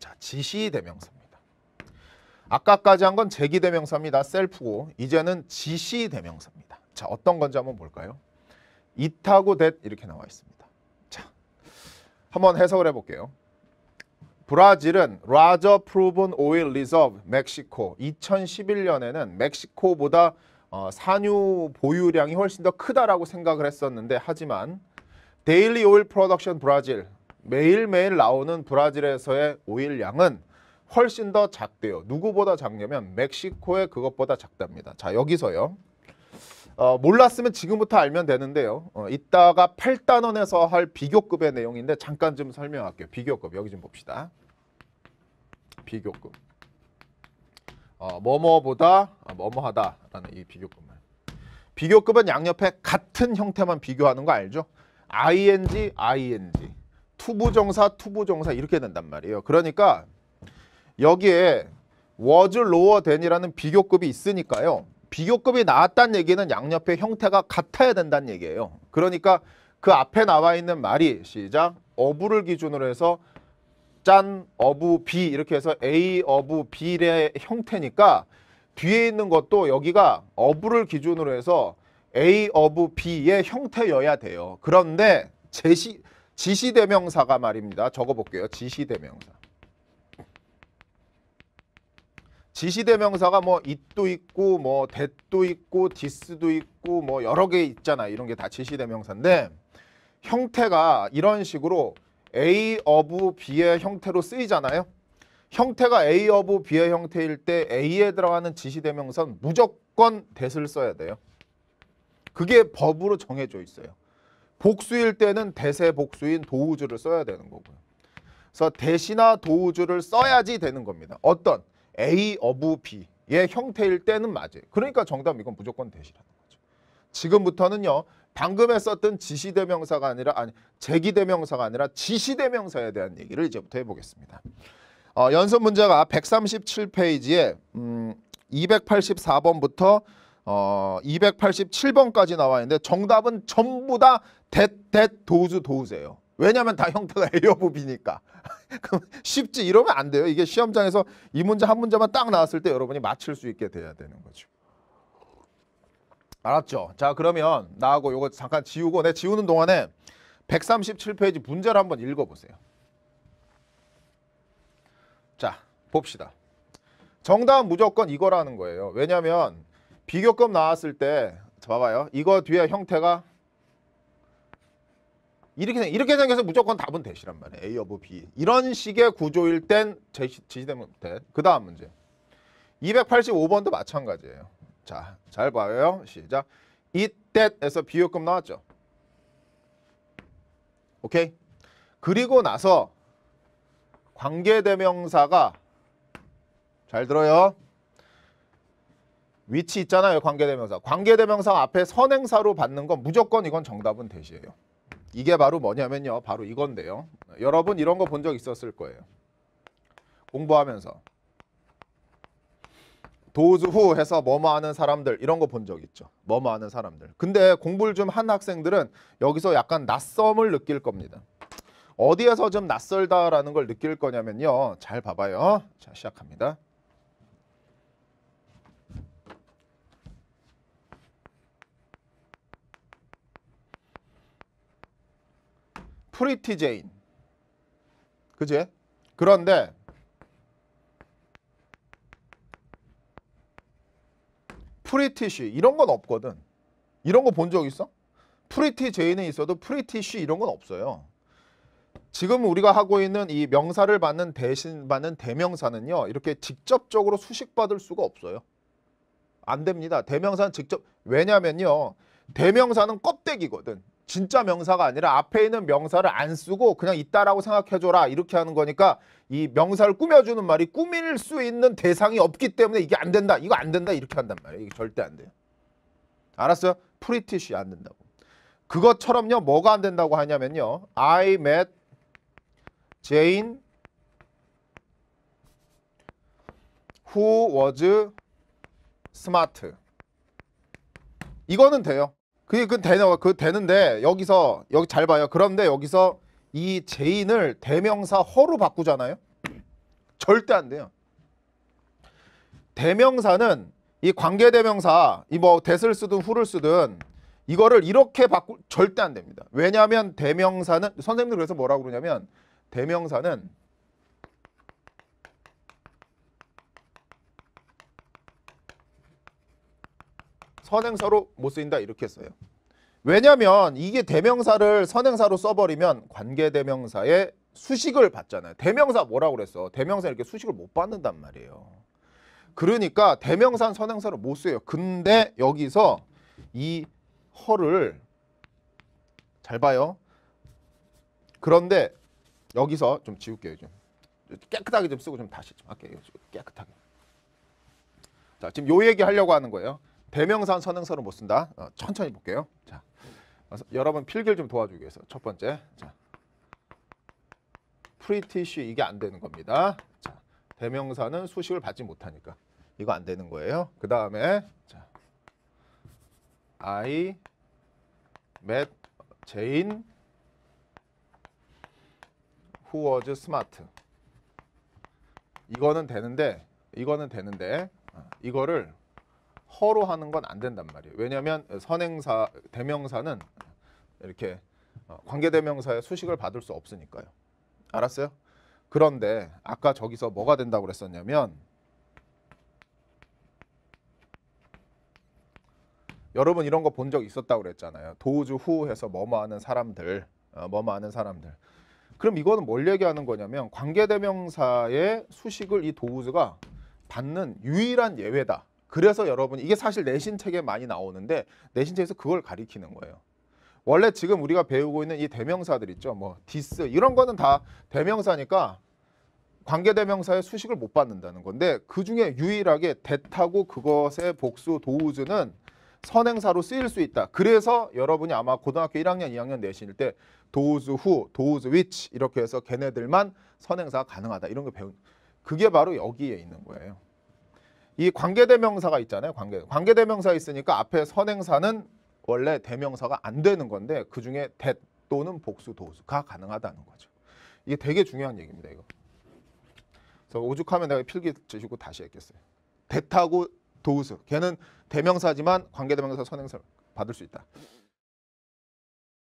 자, 지시 대명사입니다. 아까까지 한 건 제기 대명사입니다. 셀프고 이제는 지시 대명사입니다. 자, 어떤 건지 한번 볼까요? 이타고 t 이렇게 나와 있습니다. 자, 한번 해석을 해볼게요. 브라질은 라저 프로븐 오일 리저브 멕시코 2011년에는 멕시코보다 어, 산유 보유량이 훨씬 더 크다라고 생각을 했었는데 하지만 데일리 오일 프로덕션 브라질 매일매일 나오는 브라질에서의 오일 양은 훨씬 더 작대요. 누구보다 작냐면 멕시코의 그것보다 작답니다. 자 여기서요. 어, 몰랐으면 지금부터 알면 되는데요. 어, 이따가 8단원에서 할 비교급의 내용인데 잠깐 좀 설명할게요. 비교급 여기 좀 봅시다. 비교급. 어, 뭐뭐보다 어, 뭐뭐하다라는 이 비교급만. 비교급은 양옆에 같은 형태만 비교하는 거 알죠? ing, ing. 투부정사 투부정사 이렇게 된단 말이에요. 그러니까 여기에 was lower than이라는 비교급이 있으니까요. 비교급이 나왔다는 얘기는 양옆의 형태가 같아야 된다는 얘기예요. 그러니까 그 앞에 나와 있는 말이 시작 어부를 기준으로 해서 짠 어부 B 이렇게 해서 A 어부 B의 형태니까 뒤에 있는 것도 여기가 어부를 기준으로 해서 A 어부 B의 형태여야 돼요. 그런데 제시 지시대명사가 말입니다. 적어볼게요. 지시대명사. 지시대명사가 뭐 it도 있고 뭐 that도 있고 this도 있고 뭐 여러 개 있잖아. 이런 게 다 지시대명사인데 형태가 이런 식으로 A of B의 형태로 쓰이잖아요. 형태가 A of B의 형태일 때 A에 들어가는 지시대명사는 무조건 that을 써야 돼요. 그게 법으로 정해져 있어요. 복수일 때는 대세 복수인 도우주를 써야 되는 거고요. 그래서 대시나 도우주를 써야지 되는 겁니다. 어떤 A 어부 B의 형태일 때는 맞아요. 그러니까 정답 이건 무조건 대시라는 거죠. 지금부터는요. 방금했었던 지시대명사가 아니라 아니 제기대명사가 아니라 지시대명사에 대한 얘기를 이제부터 해보겠습니다. 어, 연습 문제가 137페이지에 음, 284번부터 287번까지 어, 나와 있는데 정답은 전부 다 댓댓 도우즈 도우즈예요. 왜냐하면 다 형태가 에어부비니까 쉽지 이러면 안 돼요. 이게 시험장에서 이 문제 한 문제만 딱 나왔을 때 여러분이 맞출수 있게 돼야 되는 거죠. 알았죠? 자 그러면 나하고 이거 잠깐 지우고 내 네, 지우는 동안에 137페이지 문제를 한번 읽어보세요. 자 봅시다. 정답은 무조건 이거라는 거예요. 왜냐하면 비교급 나왔을 때 자, 봐봐요. 이거 뒤에 형태가 이렇게, 이렇게 생겨서 무조건 답은 되시란 말이에요. A 오브 B. 이런 식의 구조일 땐 제시, 지시되면 돼. 그 다음 문제. 285번도 마찬가지예요. 자, 잘 봐요. 시작. It that에서 비교급 나왔죠. 오케이? 그리고 나서 관계대명사가 잘 들어요. 위치 있잖아요. 관계대명사. 관계대명사 앞에 선행사로 받는 건 무조건 이건 정답은 대시예요. 이게 바로 뭐냐면요. 바로 이건데요. 여러분 이런 거 본 적 있었을 거예요. 공부하면서. 도우즈 후 해서 뭐뭐 하는 사람들 이런 거 본 적 있죠. 뭐뭐 하는 사람들. 근데 공부를 좀 한 학생들은 여기서 약간 낯섦을 느낄 겁니다. 어디에서 좀 낯설다라는 걸 느낄 거냐면요. 잘 봐봐요. 자 시작합니다. 프리티 제인. 그지? 그런데 프리티쉬 이런 건 없거든. 이런 거 본 적 있어? 프리티 제인에 있어도 프리티쉬 이런 건 없어요. 지금 우리가 하고 있는 이 명사를 받는 대신 받는 대명사는요. 이렇게 직접적으로 수식받을 수가 없어요. 안 됩니다. 대명사는 직접 왜냐면요. 대명사는 껍데기거든. 진짜 명사가 아니라 앞에 있는 명사를 안 쓰고 그냥 있다라고 생각해줘라 이렇게 하는 거니까 이 명사를 꾸며주는 말이 꾸밀 수 있는 대상이 없기 때문에 이게 안 된다 이거 안 된다 이렇게 한단 말이에요 이게 절대 안 돼요 알았어요? 프리티쉬 안 된다고 그것처럼요 뭐가 안 된다고 하냐면요 I met Jane who was smart 이거는 돼요 그게 그 되는 어, 그 되는데 여기서 여기 잘 봐요. 그런데 여기서 이 제인을 대명사 허로 바꾸잖아요. 절대 안 돼요. 대명사는 이 관계 대명사 이뭐 대을 쓰든 후를 쓰든 이거를 이렇게 바꾸 절대 안 됩니다. 왜냐하면 대명사는 선생님들 그래서 뭐라고 그러냐면 대명사는 선행사로 못 쓰인다 이렇게 써요. 왜냐면 이게 대명사를 선행사로 써버리면 관계대명사의 수식을 받잖아요. 대명사 뭐라고 그랬어? 대명사 이렇게 수식을 못 받는단 말이에요. 그러니까 대명사는 선행사로 못 써요. 근데 여기서 이 허를 잘 봐요. 그런데 여기서 좀 지울게요. 좀 깨끗하게 좀 쓰고 좀 다시 좀 할게요. 깨끗하게. 자, 지금 요 얘기 하려고 하는 거예요. 대명사는 선행사로 못 쓴다. 어, 천천히 볼게요. 자, 어, 여러분 필기를 좀 도와주기 위해서 첫 번째, 자, pretty 이게 안 되는 겁니다. 자, 대명사는 수식을 받지 못하니까 이거 안 되는 거예요. 그 다음에 자, I met Jane who was smart. 이거는 되는데 이거는 되는데 어, 이거를 허로하는 건 안 된단 말이에요. 왜냐하면 선행사 대명사는 이렇게 어, 관계대명사의 수식을 받을 수 없으니까요. 알았어요? 그런데 아까 저기서 뭐가 된다고 그랬었냐면 여러분 이런 거 본 적 있었다고 그랬잖아요. 도우주 후에서 뭐뭐 하는 사람들, 어, 뭐뭐 하는 사람들. 그럼 이거는 뭘 얘기하는 거냐면 관계대명사의 수식을 이 도우즈가 받는 유일한 예외다. 그래서 여러분 이게 사실 내신책에 많이 나오는데 내신책에서 그걸 가리키는 거예요. 원래 지금 우리가 배우고 있는 이 대명사들 있죠. 뭐 디스 이런 거는 다 대명사니까 관계대명사의 수식을 못 받는다는 건데 그 중에 유일하게 대타고 그것의 복수 도우즈는 선행사로 쓰일 수 있다. 그래서 여러분이 아마 고등학교 1학년, 2학년 내신일 때 도우즈 후, 도우즈 위치 이렇게 해서 걔네들만 선행사가 가능하다. 이런 거 배운 그게 바로 여기에 있는 거예요. 이 관계대명사가 있잖아요. 관계 관계대명사 있으니까 앞에 선행사는 원래 대명사가 안 되는 건데 그 중에 대 또는 복수 도수가 가능하다는 거죠. 이게 되게 중요한 얘기입니다. 이거. 그래서 오죽하면 내가 필기 주시고 다시 했겠어요. 대타고 도우수. 걔는 대명사지만 관계대명사 선행사 받을 수 있다.